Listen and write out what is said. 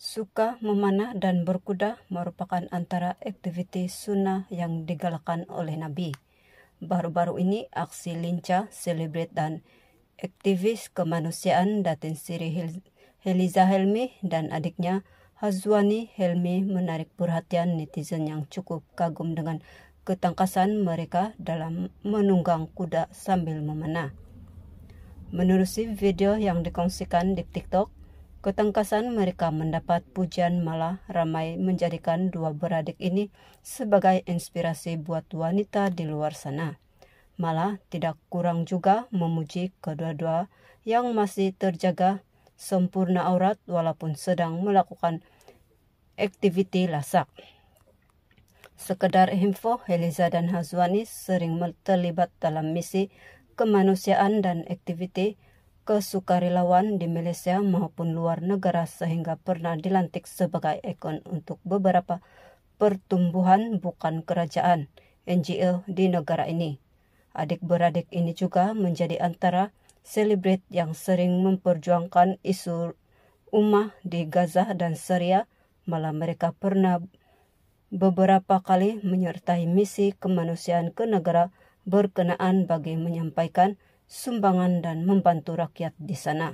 Suka memanah dan berkuda merupakan antara aktivitas sunnah yang digalakkan oleh Nabi. Baru-baru ini aksi lincah, selebrit dan aktivis kemanusiaan Datin Siri Hel Heliza Helmi dan adiknya Hazwani Helmi menarik perhatian netizen yang cukup kagum dengan ketangkasan mereka dalam menunggang kuda sambil memanah. Menerusi video yang dikongsikan di TikTok, Ketangkasan mereka mendapat pujian malah ramai menjadikan dua beradik ini sebagai inspirasi buat wanita di luar sana. Malah tidak kurang juga memuji kedua-dua yang masih terjaga sempurna aurat walaupun sedang melakukan aktiviti lasak. Sekedar info, Heliza dan Hazwani sering terlibat dalam misi kemanusiaan dan aktiviti kesukarelawan di Malaysia maupun luar negara sehingga pernah dilantik sebagai ekon untuk beberapa pertumbuhan bukan kerajaan NGO di negara ini. Adik-beradik ini juga menjadi antara selebrit yang sering memperjuangkan isu umah di Gaza dan Syria, malah mereka pernah beberapa kali menyertai misi kemanusiaan ke negara berkenaan bagi menyampaikan sumbangan dan membantu rakyat di sana.